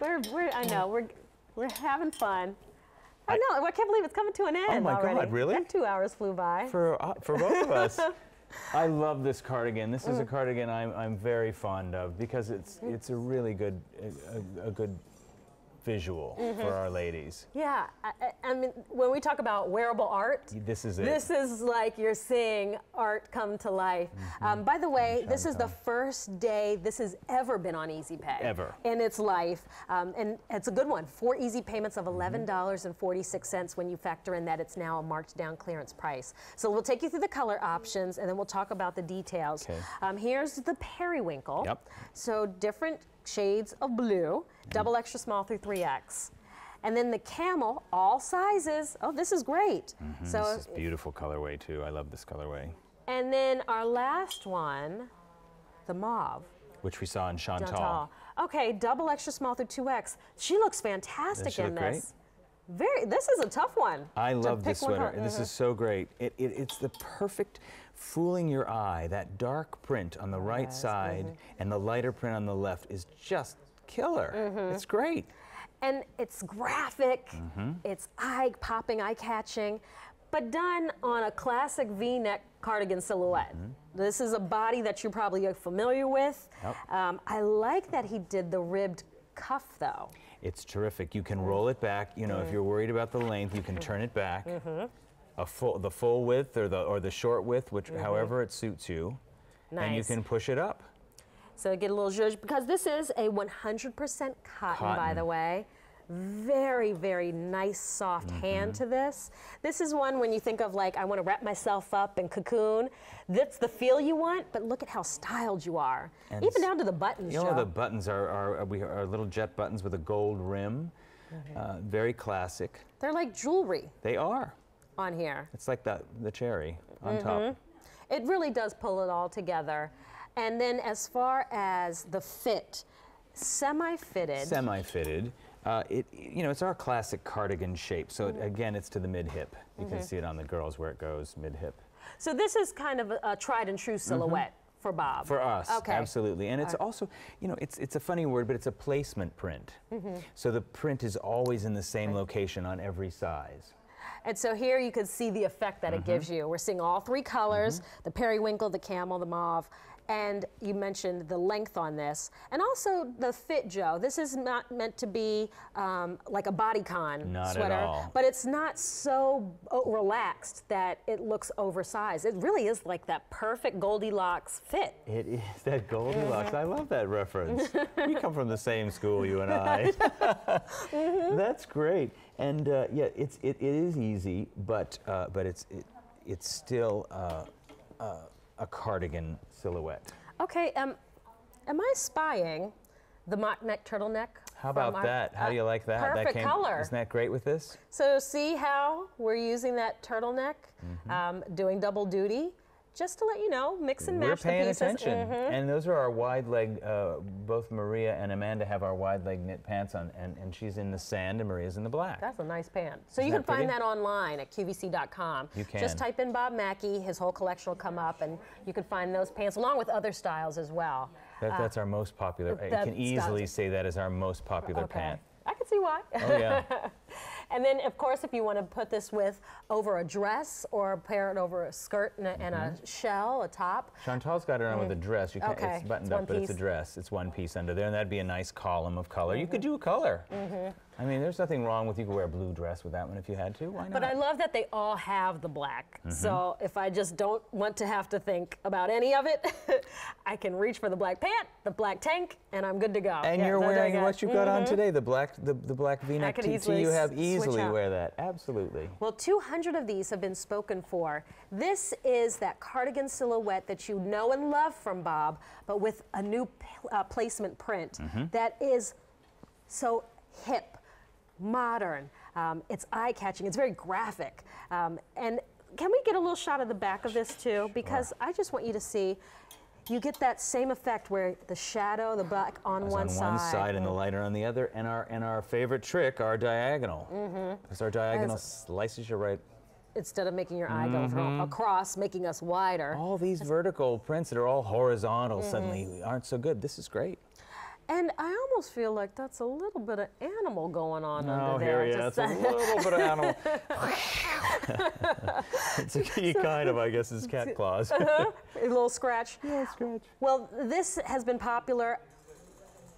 We're, we're, I know, we're, we're having fun. I, I know, I can't believe it's coming to an end. Oh my already. God, really? That two hours flew by. For, uh, for both of us. I love this cardigan. This mm. is a mm. cardigan I'm, I'm very fond of because it's, mm. it's a really good, a, a good visual mm-hmm. for our ladies. Yeah, I, I, mean, when we talk about wearable art, this is it. This is like you're seeing art come to life. Mm-hmm. Um, by the way, this is the first day this has ever been on Easy Pay. Ever. In its life. Um, and it's a good one. Four easy payments of mm-hmm. $11.46 when you factor in that it's now a marked down clearance price. So we'll take you through the color options and then we'll talk about the details. Um, here's the periwinkle. Yep. So different shades of blue, double extra small through 3X. And then the camel, all sizes. Oh, this is great. Mm -hmm. So this is beautiful colorway too. I love this colorway. And then our last one, the mauve. Which we saw in Chantal. Chantal. Okay, double extra small through 2X. She looks fantastic she in look this. Great? Very. This is a tough one. I love this sweater. This mm -hmm. is so great. It, it, it's the perfect fooling your eye. That dark print on the right yes. side mm -hmm. and the lighter print on the left is just killer. Mm -hmm. It's great. And it's graphic. Mm-hmm. It's eye popping, eye catching, but done on a classic V-neck cardigan silhouette. Mm-hmm. This is a body that you're probably familiar with. Yep. Um, I like that he did the ribbed cuff though. It's terrific. You can roll it back. You know, mm. if you're worried about the length, you can mm-hmm. turn it back. Mm -hmm. A full, the full width or the or the short width, which mm -hmm. however it suits you. Nice. And you can push it up. So get a little zhuzh because this is a 100% cotton, cotton, by the way very, very nice, soft mm -hmm. hand to this. This is one when you think of like, I want to wrap myself up and cocoon. That's the feel you want, but look at how styled you are. And Even down to the buttons, You know, Joe. the buttons are, are, we are little jet buttons with a gold rim. Okay. Mm-hmm. Uh, very classic. They're like jewelry. They are. On here. It's like the, the cherry on mm -hmm. top. Mm-hmm. It really does pull it all together. And then as far as the fit, semi-fitted. Semi-fitted. Uh, it, you know, it's our classic cardigan shape. So it, mm. again, it's to the mid-hip. You mm -hmm. can mm-hmm. see it on the girls where it goes mid-hip. So this is kind of a, a tried and true mm-hmm. silhouette. Mm -hmm. For Bob. For us, okay. absolutely. And it's right. also, you know, it's it's a funny word, but it's a placement print. Mm -hmm. So the print is always in the same location on every size. And so here you can see the effect that mm -hmm. it mm-hmm. gives you. We're seeing all three colors, mm -hmm. the periwinkle, the camel, the mauve, and you mentioned the length on this, and also the fit, Joe. This is not meant to be um, like a bodycon not sweater, but it's not so relaxed that it looks oversized. It really is like that perfect Goldilocks fit. It is that Goldilocks. I love that reference. we come from the same school, you and I. mm -hmm. That's great. And uh, yeah, it's it, it is easy, but uh, but it's it, it's still. Uh, uh a cardigan silhouette. Okay, um, am I spying the mock neck turtleneck? How about our, that? How uh, do you uh, like that? Perfect that came, color. Isn't that great with this? So see how we're using that turtleneck, mm -hmm. um, doing double duty just to let you know, mix and We're match paying the pieces. attention. Mm -hmm. And those are our wide leg, uh, both Maria and Amanda have our wide leg knit pants on, and, and she's in the sand and Maria's in the black. That's a nice pant. So Isn't you can find that online at QVC.com. You can. Just type in Bob Mackey, his whole collection will come up, and you can find those pants along with other styles as well. That, that's uh, our most popular. I can easily say that is our most popular okay. pant. I can see why. Oh, yeah. And then, of course, if you want to put this with over a dress or pair it over a skirt and a, mm -hmm. a mm-hmm. shell, a top. Chantal's got it on mm -hmm. with a mm. dress. You can, okay. It's buttoned it's up, piece. but it's a dress. It's one piece under there, and that'd be a nice column of color. Mm -hmm. You mm-hmm. could do a color. Mm-hmm. I mean, there's nothing wrong with you could wear a blue dress with that one if you had to. Why not? But I love that they all have the black. Mm -hmm. So if I just don't want to have to think about any of it, I can reach for the black pant, the black tank, and I'm good to go. And yeah, you're wearing what you've got mm -hmm. on mm-hmm. today, the black the, the black V-neck T-shirt. you have easily wear that. Absolutely. Well, 200 of these have been spoken for. This is that cardigan silhouette that you know and love from Bob, but with a new uh, placement print mm -hmm. that is so hip modern. Um, it's eye catching. It's very graphic. Um, and can we get a little shot of the back of this too? Because I just want you to see. You get that same effect where the shadow, the black on one on side. On one side and the lighter on the other. And our and our favorite trick, our diagonal. Mm-hmm. Because mm -hmm. our diagonal As slices your right instead of making your eye mm -hmm. go mm-hmm. across, making us wider. All these vertical prints that are all horizontal mm -hmm. suddenly aren't so good. This is great. And I almost feel like that's a little bit of animal going on no, under there. Yeah, it's a little bit of animal. it's a key kind of, I guess, is cat claws. A little scratch. Yeah, scratch. Well, this has been popular.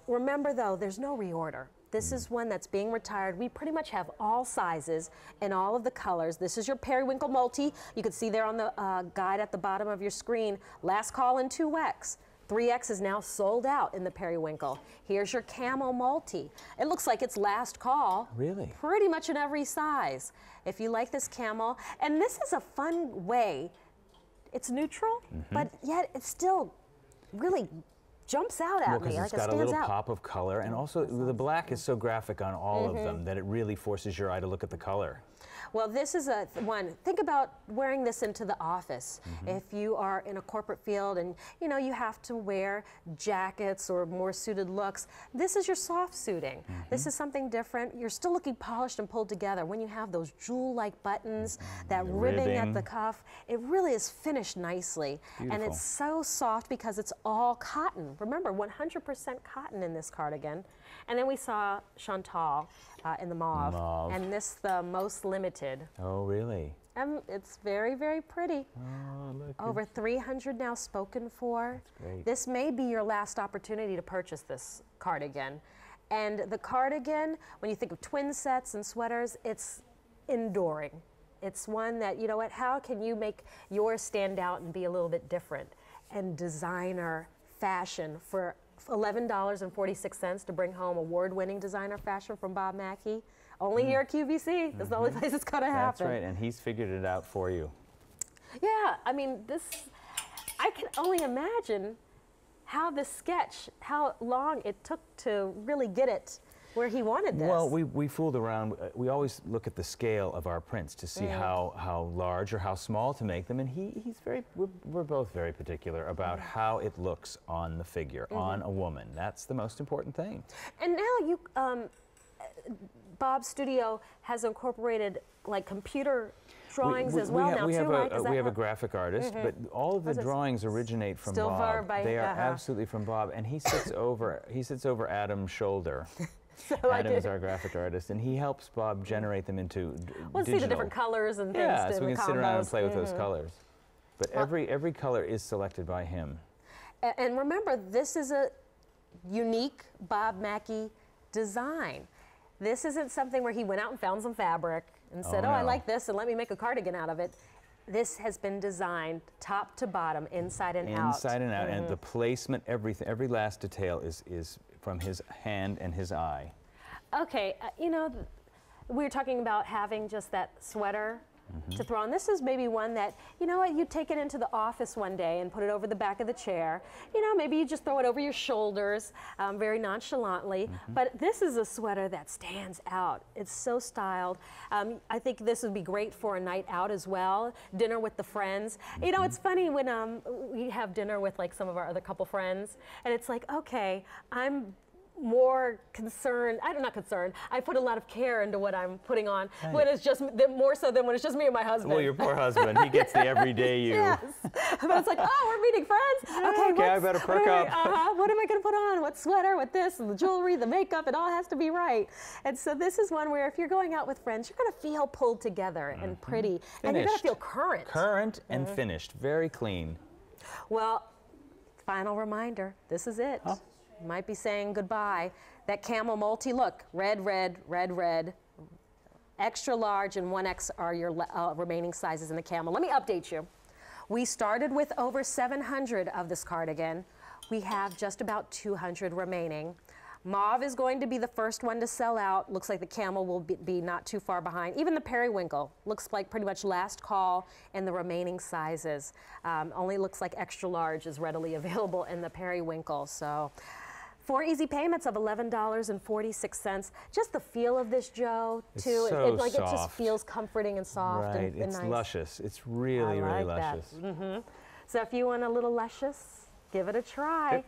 Remember, though, there's no reorder. This hmm. is one that's being retired. We pretty much have all sizes and all of the colors. This is your periwinkle multi. You can see there on the uh, guide at the bottom of your screen. Last call in 2X. 3X is now sold out in the periwinkle. Here's your camel multi. It looks like it's last call. Really? Pretty much in every size. If you like this camel, and this is a fun way, it's neutral, mm -hmm. but yet it still really jumps out at well, me. Like it's got it a little out. pop of color, and also the black is so graphic on all mm -hmm. of mm-hmm. them that it really forces your eye to look at the color. Well, this is a th one. Think about wearing this into the office. Mm -hmm. If you are in a corporate field and you know you have to wear jackets or more suited looks, this is your soft suiting. Mm -hmm. This is something different. You're still looking polished and pulled together. When you have those jewel-like buttons, mm-hmm. that ribbing. ribbing. at the cuff, it really is finished nicely. Beautiful. And it's so soft because it's all cotton. Remember, 100% cotton in this cardigan. And then we saw Chantal uh, in the mauve, mauve, and this the most limited. Oh, really? Um, it's very, very pretty. Oh, Over 300 now spoken for. This may be your last opportunity to purchase this cardigan. And the cardigan, when you think of twin sets and sweaters, it's enduring. It's one that, you know what, how can you make yours stand out and be a little bit different? And designer fashion for $11.46 to bring home award-winning designer fashion from Bob Mackey. Only mm. here at QVC. That's mm -hmm. the only mm-hmm. place it's going to happen. That's right, and he's figured it out for you. Yeah, I mean, this, I can only imagine how the sketch, how long it took to really get it where he wanted this. Well, we, we fooled around. Uh, we always look at the scale of our prints to see how, how large or how small to make them. And he, he's very, we're, we're both very particular about mm. how it looks on the figure, mm -hmm. on a woman. That's the most important thing. And now you, um, Bob's studio has incorporated like computer drawings we, we, as well we now we too, have right? Uh, a, we have a graphic artist, mm -hmm. but all of the drawings originate from Still Bob. By, they are uh -huh. absolutely from Bob, and he sits over he sits over Adam's shoulder So is our graphic artist, and he helps Bob generate them into. Well, digital. see the different colors and things. Yeah, so we can sit around and play mm -hmm. with those mm-hmm. colors. But well, every every color is selected by him. And remember, this is a unique Bob Mackey design. This isn't something where he went out and found some fabric and oh, said, "Oh, no. oh I like this, and let me make a cardigan out of it." this has been designed top to bottom, inside and inside out. Inside and out, mm -hmm. and the mm-hmm. placement, everything, every last detail is is from his hand and his eye? Okay, uh, you know, we were talking about having just that sweater -hmm. to throw on. This is maybe one that, you know what, you take it into the office one day and put it over the back of the chair. You know, maybe you just throw it over your shoulders um, very nonchalantly. Mm -hmm. But this is a sweater that stands out. It's so styled. Um, I think this would be great for a night out as well, dinner with the friends. Mm -hmm. You know, it's mm-hmm. funny when um, we have dinner with like some of our other couple friends, and it's like, okay, I'm more concerned, I'm not concerned, I put a lot of care into what I'm putting on, right. when it's just, more so than when it's just me and my husband. Well, your poor husband, he gets the everyday you. Yes. but it's like, oh, we're meeting friends. Okay, okay I better perk up. Uh-huh, what am I going to put on? What sweater, what this, and the jewelry, the makeup, it all has to be right. And so this is one where if you're going out with friends, you're going to feel pulled together mm -hmm. and mm-hmm. pretty. Finished. And you're going to feel current. Current and mm -hmm. finished, very clean. Well, final reminder, this is it. Huh? might be saying goodbye. That camel multi, look, red, red, red, red, extra large and 1X are your uh, remaining sizes in the camel. Let me update you. We started with over 700 of this cardigan. We have just about 200 remaining. Mauve is going to be the first one to sell out. Looks like the camel will be, be not too far behind. Even the periwinkle looks like pretty much last call in the remaining sizes. Um, only looks like extra large is readily available in the periwinkle. So. Four easy payments of $11.46. Just the feel of this, Joe, it's too. So it, it, like soft. it just feels comforting and soft right. and, and it's nice. luscious. It's really, like really luscious. Mm -hmm. So if you want a little luscious, give it a try. It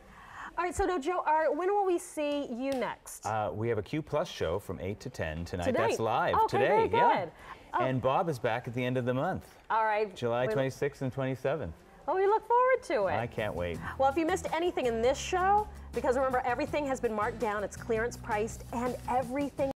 all right, so now, Joe, right, when will we see you next? Uh, we have a Q Plus show from 8 to 10 tonight. Today. That's live okay, today. Very good. Yeah. Oh. And Bob is back at the end of the month. All right. July 26th and 27th. Well, we look forward to it. I can't wait. Well, if you missed anything in this show, because remember, everything has been marked down, it's clearance priced, and everything.